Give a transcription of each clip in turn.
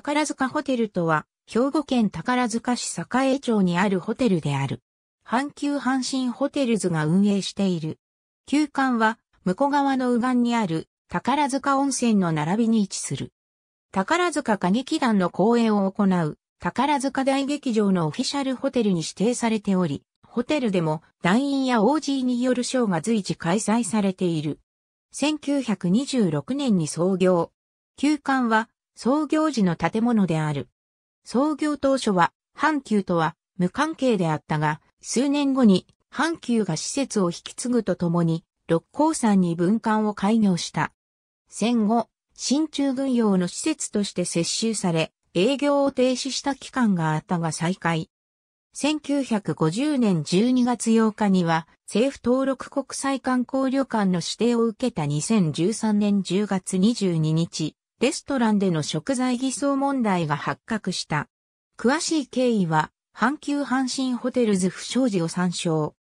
宝塚ホテルとは、兵庫県宝塚市栄町にあるホテルである。阪急阪神ホテルズが運営している。旧館は、向こう側の右岸にある宝塚温泉の並びに位置する。宝塚歌劇団の公演を行う宝塚大劇場のオフィシャルホテルに指定されており、ホテルでも団員や OG によるショーが随時開催されている。1926年に創業。旧館は創業時の建物である。創業当初は、阪急とは無関係であったが、数年後に阪急が施設を引き継ぐとともに、六甲山に分館を開業した。戦後、新中軍用の施設として接収され、営業を停止した期間があったが再開。1950年12月8日には政府登録国際観光旅館の指定を受けた2013年10月22日、レストランでの食材偽装問題が発覚した。詳しい経緯は、阪急阪神ホテルズ不祥事を参照。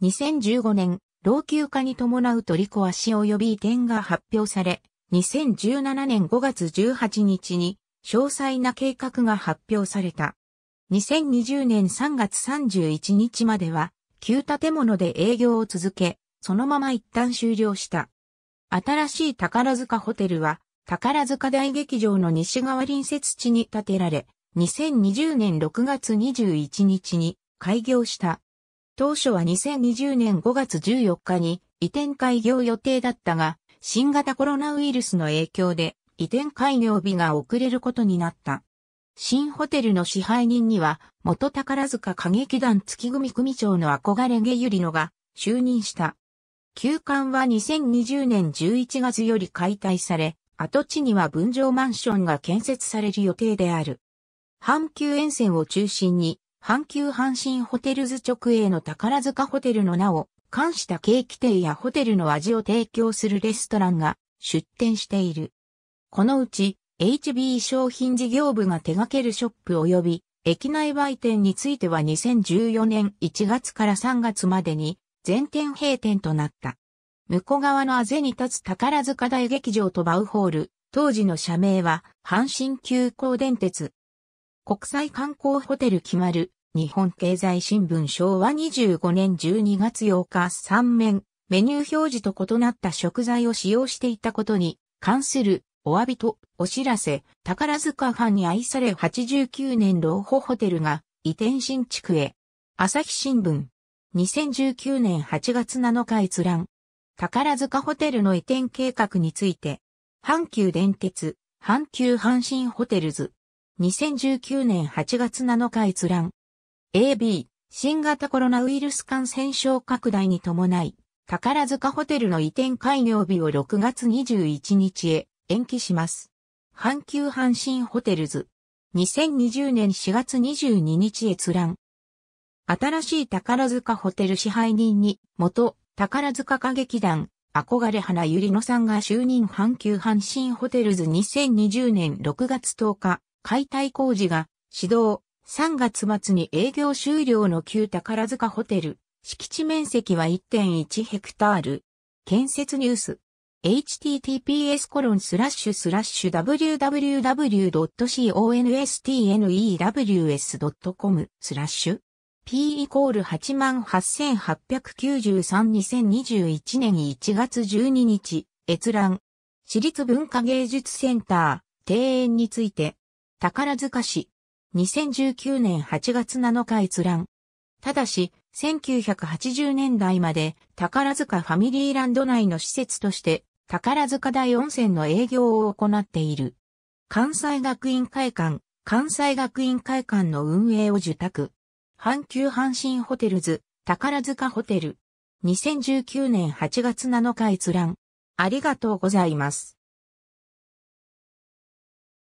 2015年、老朽化に伴う取り壊し及び移転が発表され、2017年5月18日に詳細な計画が発表された。2020年3月31日までは、旧建物で営業を続け、そのまま一旦終了した。新しい宝塚ホテルは、宝塚大劇場の西側隣接地に建てられ、2020年6月21日に開業した。当初は2020年5月14日に移転開業予定だったが、新型コロナウイルスの影響で移転開業日が遅れることになった。新ホテルの支配人には、元宝塚歌劇団月組組長の憧れ毛ゆりのが就任した。休館は2020年11月より解体され、跡地には分譲マンションが建設される予定である。阪急沿線を中心に、阪急阪神ホテルズ直営の宝塚ホテルの名を冠したケーキ店やホテルの味を提供するレストランが出店している。このうち HB 商品事業部が手掛けるショップ及び駅内売店については2014年1月から3月までに全店閉店となった。向こう側のあぜに立つ宝塚大劇場とバウホール、当時の社名は、阪神急行電鉄。国際観光ホテル決まる、日本経済新聞昭和25年12月8日3面、メニュー表示と異なった食材を使用していたことに関するお詫びとお知らせ、宝塚ファンに愛され89年老舗ホテルが移転新築へ。朝日新聞。2019年8月7日閲覧。宝塚ホテルの移転計画について、阪急電鉄、阪急阪神ホテルズ、2019年8月7日閲覧。AB、新型コロナウイルス感染症拡大に伴い、宝塚ホテルの移転開業日を6月21日へ延期します。阪急阪神ホテルズ、2020年4月22日閲覧。新しい宝塚ホテル支配人に、元宝塚歌劇団、憧れ花ゆりのさんが就任阪急阪神ホテルズ2020年6月10日、解体工事が始動、3月末に営業終了の旧宝塚ホテル、敷地面積は1.1ヘクタール。建設ニュース。https コロンスラッシュスラッシュ www.constnews.com スラッシュ P イコール888932021年1月12日、閲覧。私立文化芸術センター、庭園について。宝塚市。2019年8月7日閲覧。ただし、1980年代まで宝塚ファミリーランド内の施設として宝塚大温泉の営業を行っている。関西学院会館、関西学院会館の運営を受託。阪急阪神ホテルズ、宝塚ホテル。2019年8月7日閲覧。ありがとうございます。